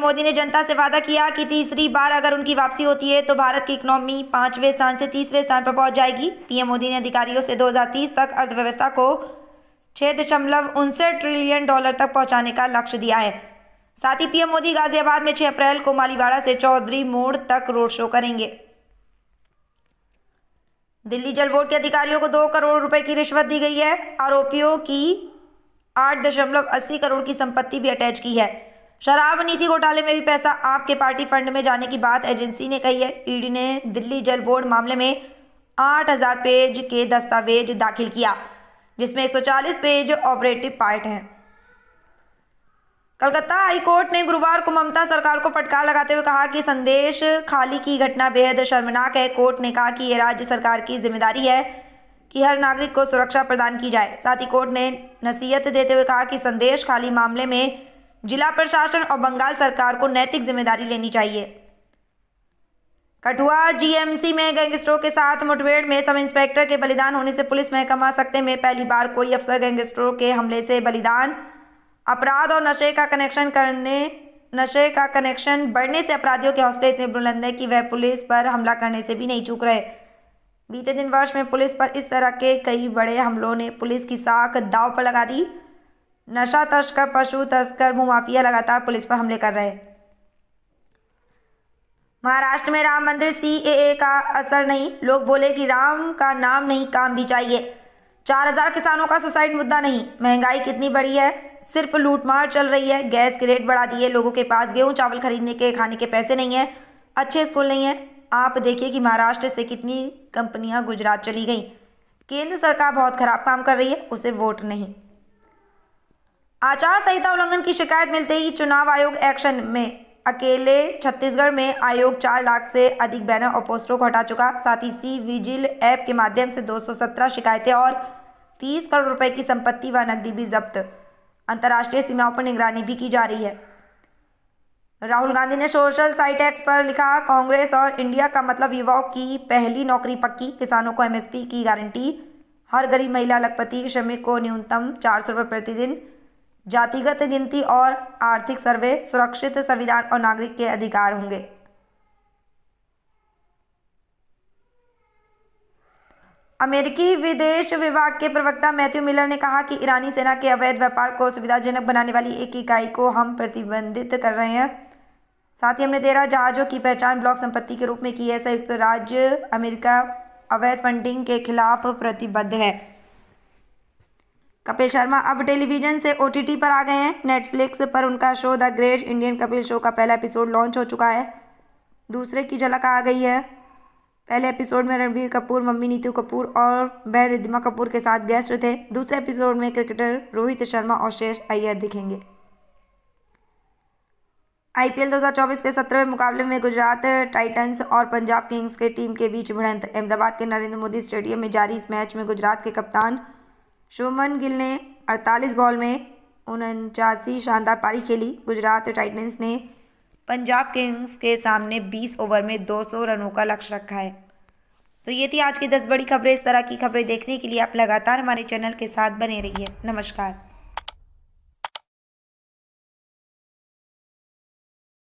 मोदी ने जनता से वादा किया कि तीसरी बार अगर उनकी वापसी होती है तो भारत की इकोनॉमी पांचवें स्थान से तीसरे स्थान पर पहुंच जाएगी पीएम मोदी ने अधिकारियों से 2030 तक अर्थव्यवस्था को छह दशमलव उनसठ ट्रिलियन डॉलर तक पहुंचाने का लक्ष्य दिया है साथ ही पीएम मोदी गाजियाबाद में छह अप्रैल को मालीवाड़ा से चौधरी मोड़ तक रोड शो करेंगे दिल्ली जल बोर्ड के अधिकारियों को दो करोड़ रुपए की रिश्वत दी गई है आरोपियों की आठ दशमलव अस्सी करोड़ की संपत्ति भी अटैच की है शराब नीति घोटाले में भी पैसा आपके पार्टी फंड में जाने की बात एजेंसी ने कही है ईडी ने दिल्ली जल बोर्ड मामले में 8000 पेज के दस्तावेज दाखिल किया जिसमें 140 पेज ऑपरेटिव पार्ट हैं कलकत्ता हाईकोर्ट ने गुरुवार को ममता सरकार को फटकार लगाते हुए कहा कि संदेश खाली की घटना बेहद शर्मनाक है कोर्ट ने कहा कि यह राज्य सरकार की जिम्मेदारी है कि हर नागरिक को सुरक्षा प्रदान की जाए साथ ही कोर्ट ने नसीहत देते हुए कहा कि संदेश खाली मामले में जिला प्रशासन और बंगाल सरकार को नैतिक जिम्मेदारी लेनी चाहिए कठुआ जीएमसी में गैंगस्टरों के साथ मुठभेड़ में सब इंस्पेक्टर के बलिदान होने से पुलिस महकमा सकते में पहली बार कोई अफसर गैंगस्टरों के हमले से बलिदान अपराध और नशे का कनेक्शन करने नशे का कनेक्शन बढ़ने से अपराधियों के हौसले इतने बुलंद हैं कि वह पुलिस पर हमला करने से भी नहीं चूक रहे बीते दिन वर्ष में पुलिस पर इस तरह के कई बड़े हमलों ने पुलिस की साख दाव पर लगा दी नशा तस्कर पशु तस्कर मुमाफिया लगातार पुलिस पर हमले कर रहे महाराष्ट्र में राम मंदिर सी का असर नहीं लोग बोले कि राम का नाम नहीं काम भी चाहिए चार हजार किसानों का सुसाइड मुद्दा नहीं महंगाई कितनी बड़ी है सिर्फ लूटमार चल रही है गैस के रेट बढ़ा दिए लोगों के पास गेहूं चावल खरीदने के खाने के पैसे नहीं है अच्छे स्कूल नहीं है आप देखिए कि महाराष्ट्र से कितनी कंपनियां गुजरात चली गई केंद्र सरकार बहुत खराब काम कर रही है उसे वोट नहीं आचार संहिता उल्लंघन की शिकायत मिलते ही चुनाव आयोग एक्शन में अकेले छत्तीसगढ़ में आयोग चार लाख से अधिक बैनर और पोस्टरों को हटा चुका साथ ही सी विजिल ऐप के माध्यम से 217 शिकायतें और 30 करोड़ रुपए की संपत्ति व नकदी भी जब्त अंतर्राष्ट्रीय सीमाओं पर निगरानी भी की जा रही है राहुल गांधी ने सोशल साइट एक्स पर लिखा कांग्रेस और इंडिया का मतलब युवाओं की पहली नौकरी पक्की किसानों को एमएसपी की गारंटी हर गरीब महिला लखपति श्रमिक को न्यूनतम चार सौ रुपये प्रतिदिन जातिगत गिनती और आर्थिक सर्वे सुरक्षित संविधान और नागरिक के अधिकार होंगे अमेरिकी विदेश विभाग के प्रवक्ता मैथ्यू मिलर ने कहा कि ईरानी सेना के अवैध व्यापार को सुविधाजनक बनाने वाली एक इकाई को हम प्रतिबंधित कर रहे हैं साथ ही हमने तेरह जहाज़ों की पहचान ब्लॉक संपत्ति के रूप में की है संयुक्त राज्य अमेरिका अवैध फंडिंग के खिलाफ प्रतिबद्ध है कपिल शर्मा अब टेलीविजन से ओ पर आ गए हैं नेटफ्लिक्स पर उनका show the great Indian Kapil show का पहला एपिसोड लॉन्च हो चुका है दूसरे की झलक आ गई है पहले एपिसोड में रणबीर कपूर मम्मी नीतू कपूर और बह रिद्धिमा कपूर के साथ गेस्ट थे दूसरे एपिसोड में क्रिकेटर रोहित शर्मा और शेष अय्यर दिखेंगे आईपीएल 2024 के सत्रहवें मुकाबले में गुजरात टाइटंस और पंजाब किंग्स के टीम के बीच भिड़ंत अहमदाबाद के नरेंद्र मोदी स्टेडियम में जारी इस मैच में गुजरात के कप्तान शुभमन गिल ने 48 बॉल में उनचासी शानदार पारी खेली गुजरात टाइटन्स ने पंजाब किंग्स के सामने 20 ओवर में 200 रनों का लक्ष्य रखा है तो ये थी आज की 10 बड़ी खबरें इस तरह की खबरें देखने के लिए आप लगातार हमारे चैनल के साथ बने रहिए नमस्कार